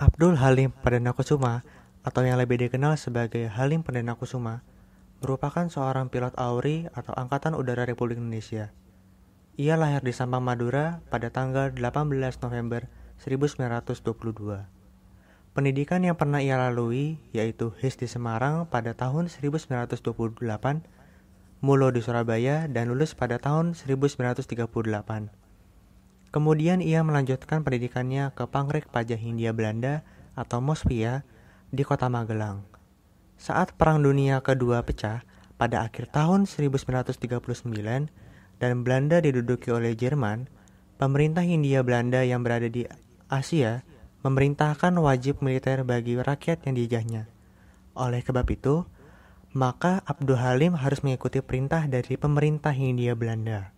Abdul Halim Perdana Kusuma atau yang lebih dikenal sebagai Halim Perdana Kusuma merupakan seorang pilot AURI atau Angkatan Udara Republik Indonesia. Ia lahir di Sampang Madura pada tanggal 18 November 1922. Pendidikan yang pernah ia lalui yaitu HIS di Semarang pada tahun 1928, Mulo di Surabaya, dan lulus pada tahun 1938. Kemudian ia melanjutkan pendidikannya ke Pangrik Pajah Hindia Belanda atau Mospia di kota Magelang. Saat Perang Dunia Kedua pecah pada akhir tahun 1939 dan Belanda diduduki oleh Jerman, pemerintah Hindia Belanda yang berada di Asia memerintahkan wajib militer bagi rakyat yang dijajahnya. Oleh sebab itu, maka Abdul Halim harus mengikuti perintah dari pemerintah Hindia Belanda.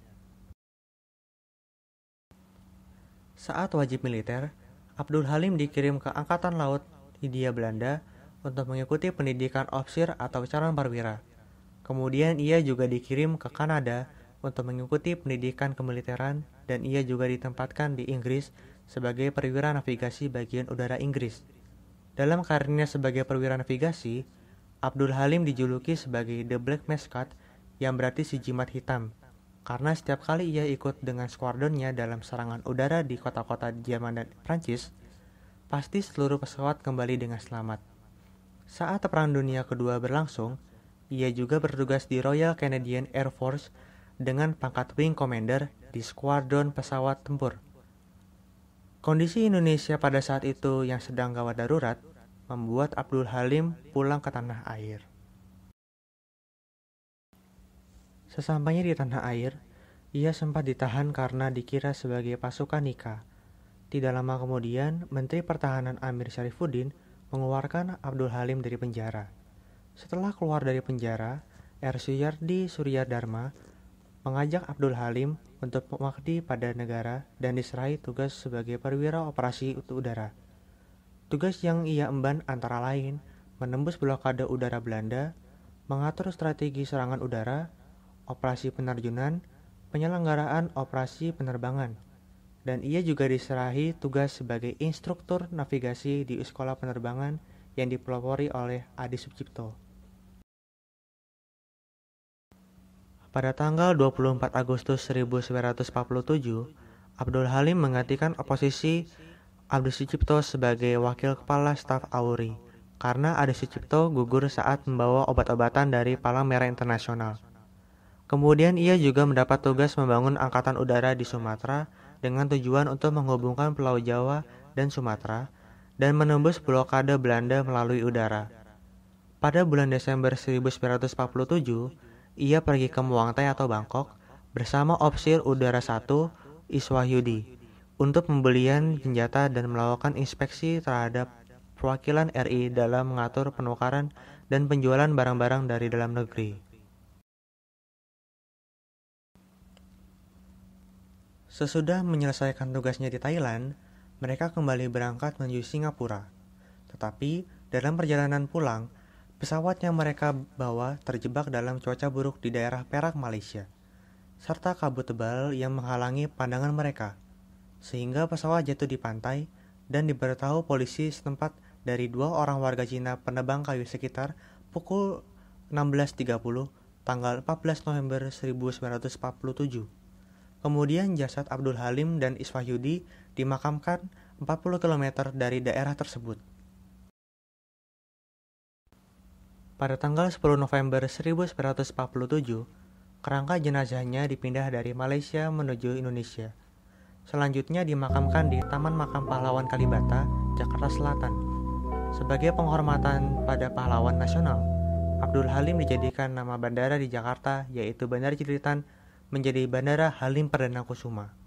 Saat wajib militer, Abdul Halim dikirim ke Angkatan Laut Hindia Belanda untuk mengikuti pendidikan opsir atau calon perwira. Kemudian ia juga dikirim ke Kanada untuk mengikuti pendidikan kemiliteran dan ia juga ditempatkan di Inggris sebagai perwira navigasi bagian udara Inggris. Dalam karirnya sebagai perwira navigasi, Abdul Halim dijuluki sebagai The Black Mascot yang berarti si jimat hitam karena setiap kali ia ikut dengan skuadronnya dalam serangan udara di kota-kota Jerman dan Prancis, pasti seluruh pesawat kembali dengan selamat. Saat Perang Dunia Kedua berlangsung, ia juga bertugas di Royal Canadian Air Force dengan pangkat Wing Commander di skuadron pesawat tempur. Kondisi Indonesia pada saat itu yang sedang gawat darurat membuat Abdul Halim pulang ke tanah air. Sesampainya di tanah air, ia sempat ditahan karena dikira sebagai pasukan Nika. Tidak lama kemudian, Menteri Pertahanan Amir Syarifuddin mengeluarkan Abdul Halim dari penjara. Setelah keluar dari penjara, R. Suyardi Suryadharma mengajak Abdul Halim untuk mengabdi pada negara dan diserahi tugas sebagai perwira operasi udara. Tugas yang ia emban antara lain menembus blokade udara Belanda, mengatur strategi serangan udara, operasi penerjunan, penyelenggaraan operasi penerbangan, dan ia juga diserahi tugas sebagai instruktur navigasi di Sekolah Penerbangan yang dipelopori oleh Adi Subcipto. Pada tanggal 24 Agustus 1947, Abdul Halim menggantikan oposisi Abdul Sucipto sebagai wakil kepala staf AURI karena Adi Sucipto gugur saat membawa obat-obatan dari Palang Merah Internasional. Kemudian ia juga mendapat tugas membangun angkatan udara di Sumatera dengan tujuan untuk menghubungkan Pulau Jawa dan Sumatera dan menembus blokade Belanda melalui udara. Pada bulan Desember 1947, ia pergi ke Muang atau Bangkok bersama Opsir Udara 1 Iswahyudi untuk pembelian senjata dan melakukan inspeksi terhadap perwakilan RI dalam mengatur penukaran dan penjualan barang-barang dari dalam negeri. Sesudah menyelesaikan tugasnya di Thailand, mereka kembali berangkat menuju Singapura. Tetapi, dalam perjalanan pulang, pesawat yang mereka bawa terjebak dalam cuaca buruk di daerah Perak, Malaysia, serta kabut tebal yang menghalangi pandangan mereka, sehingga pesawat jatuh di pantai dan diberitahu polisi setempat dari dua orang warga Cina penebang kayu sekitar pukul 16.30 tanggal 14 November 1947. Kemudian jasad Abdul Halim dan Iswahyudi dimakamkan 40 km dari daerah tersebut. Pada tanggal 10 November 1947, kerangka jenazahnya dipindah dari Malaysia menuju Indonesia. Selanjutnya dimakamkan di Taman Makam Pahlawan Kalibata, Jakarta Selatan. Sebagai penghormatan pada pahlawan nasional, Abdul Halim dijadikan nama bandara di Jakarta yaitu Bandara Ciritan menjadi Bandara Halim Perdana Kusuma.